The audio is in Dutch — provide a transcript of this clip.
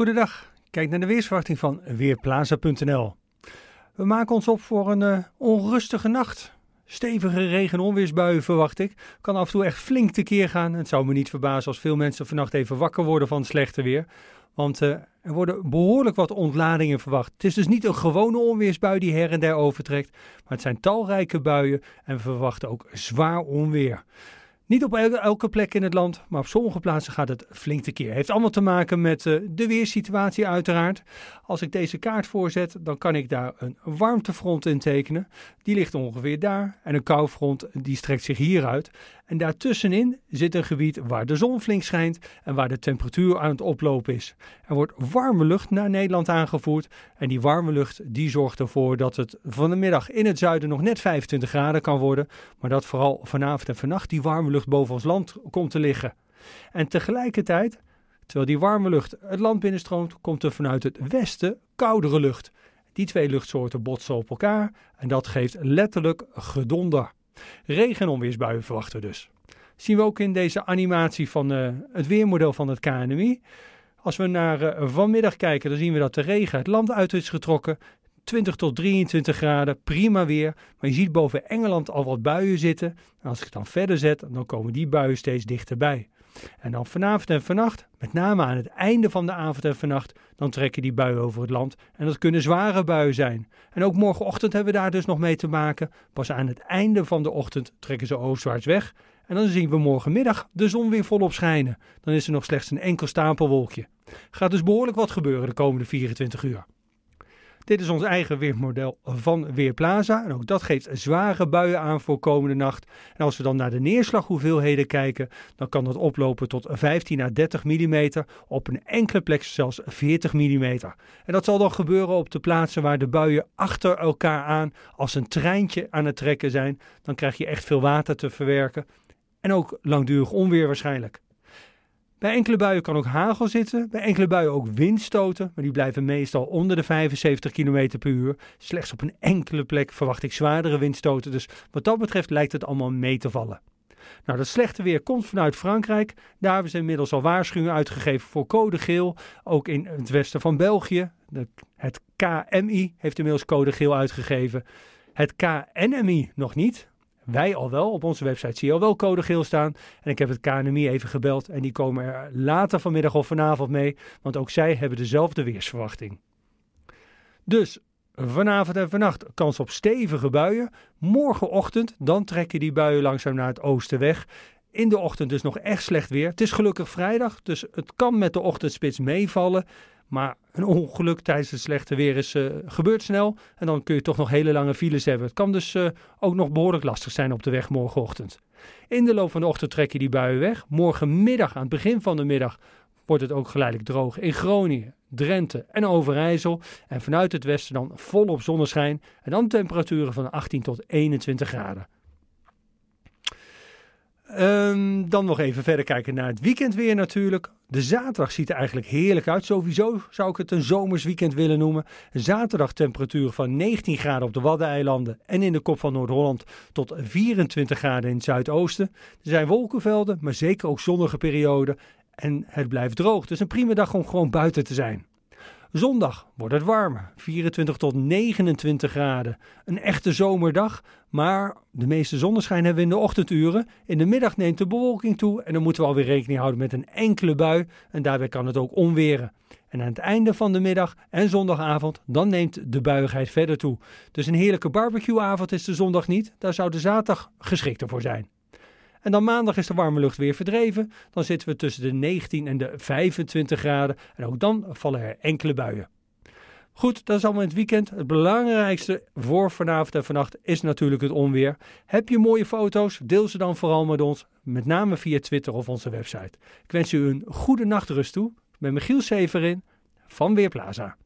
Goedendag, kijk naar de weersverwachting van Weerplaza.nl. We maken ons op voor een eh, onrustige nacht. Stevige regen- onweersbuien verwacht ik. Kan af en toe echt flink tekeer gaan. Het zou me niet verbazen als veel mensen vannacht even wakker worden van het slechte weer. Want eh, er worden behoorlijk wat ontladingen verwacht. Het is dus niet een gewone onweersbui die her en der overtrekt. Maar het zijn talrijke buien en we verwachten ook zwaar onweer. Niet op elke plek in het land, maar op sommige plaatsen gaat het flink te keer. Heeft allemaal te maken met eh, de weersituatie uiteraard. Als ik deze kaart voorzet, dan kan ik daar een warmtefront in tekenen. Die ligt ongeveer daar. En een koufront die strekt zich hieruit. En daartussenin zit een gebied waar de zon flink schijnt en waar de temperatuur aan het oplopen is. Er wordt warme lucht naar Nederland aangevoerd. En die warme lucht die zorgt ervoor dat het van de middag in het zuiden nog net 25 graden kan worden. Maar dat vooral vanavond en vannacht die warme lucht boven ons land komt te liggen. En tegelijkertijd, terwijl die warme lucht het land binnenstroomt, komt er vanuit het westen koudere lucht. Die twee luchtsoorten botsen op elkaar en dat geeft letterlijk gedonder. Regen- verwachten we dus. Zien we ook in deze animatie van eh, het weermodel van het KNMI. Als we naar eh, vanmiddag kijken, dan zien we dat de regen het land uit is getrokken. 20 tot 23 graden, prima weer. Maar je ziet boven Engeland al wat buien zitten. als ik het dan verder zet, dan komen die buien steeds dichterbij. En dan vanavond en vannacht, met name aan het einde van de avond en vannacht, dan trekken die buien over het land. En dat kunnen zware buien zijn. En ook morgenochtend hebben we daar dus nog mee te maken. Pas aan het einde van de ochtend trekken ze oostwaarts weg. En dan zien we morgenmiddag de zon weer volop schijnen. Dan is er nog slechts een enkel stapelwolkje. Gaat dus behoorlijk wat gebeuren de komende 24 uur. Dit is ons eigen weermodel van Weerplaza. En ook dat geeft zware buien aan voor komende nacht. En als we dan naar de neerslaghoeveelheden kijken, dan kan dat oplopen tot 15 à 30 mm. Op een enkele plek zelfs 40 mm. En dat zal dan gebeuren op de plaatsen waar de buien achter elkaar aan als een treintje aan het trekken zijn. Dan krijg je echt veel water te verwerken. En ook langdurig onweer waarschijnlijk. Bij enkele buien kan ook hagel zitten, bij enkele buien ook windstoten, maar die blijven meestal onder de 75 km per uur. Slechts op een enkele plek verwacht ik zwaardere windstoten, dus wat dat betreft lijkt het allemaal mee te vallen. Nou, dat slechte weer komt vanuit Frankrijk. Daar hebben ze inmiddels al waarschuwingen uitgegeven voor code geel. Ook in het westen van België. het KMI heeft inmiddels code geel uitgegeven. Het KNMI nog niet, wij al wel. Op onze website zie je al wel code geel staan. En ik heb het KNMI even gebeld. En die komen er later vanmiddag of vanavond mee. Want ook zij hebben dezelfde weersverwachting. Dus vanavond en vannacht kans op stevige buien. Morgenochtend, dan je die buien langzaam naar het oosten weg. In de ochtend dus nog echt slecht weer. Het is gelukkig vrijdag, dus het kan met de ochtendspits meevallen. Maar een ongeluk tijdens het slechte weer is, eh, gebeurt snel. En dan kun je toch nog hele lange files hebben. Het kan dus eh, ook nog behoorlijk lastig zijn op de weg morgenochtend. In de loop van de ochtend trek je die buien weg. Morgenmiddag, aan het begin van de middag, wordt het ook geleidelijk droog in Groningen, Drenthe en Overijssel. En vanuit het westen dan volop zonneschijn. En dan temperaturen van 18 tot 21 graden. Ehm, dan nog even verder kijken naar het weekend weer natuurlijk. De zaterdag ziet er eigenlijk heerlijk uit. Sowieso zou ik het een zomersweekend willen noemen. Zaterdag temperatuur van 19 graden op de Waddeneilanden en in de kop van Noord-Holland tot 24 graden in het zuidoosten. Er zijn wolkenvelden, maar zeker ook zonnige perioden. En het blijft droog. Dus een prima dag om gewoon buiten te zijn. Zondag wordt het warmer, 24 tot 29 graden. Een echte zomerdag, maar de meeste zonneschijn hebben we in de ochtenduren. In de middag neemt de bewolking toe en dan moeten we alweer rekening houden met een enkele bui en daarbij kan het ook onweren. En aan het einde van de middag en zondagavond, dan neemt de buigheid verder toe. Dus een heerlijke barbecueavond is de zondag niet, daar zou de zaterdag geschikter voor zijn. En dan maandag is de warme lucht weer verdreven. Dan zitten we tussen de 19 en de 25 graden. En ook dan vallen er enkele buien. Goed, dat is allemaal het weekend. Het belangrijkste voor vanavond en vannacht is natuurlijk het onweer. Heb je mooie foto's? Deel ze dan vooral met ons, met name via Twitter of onze website. Ik wens u een goede nachtrust toe. Met Michiel Severin van Weerplaza.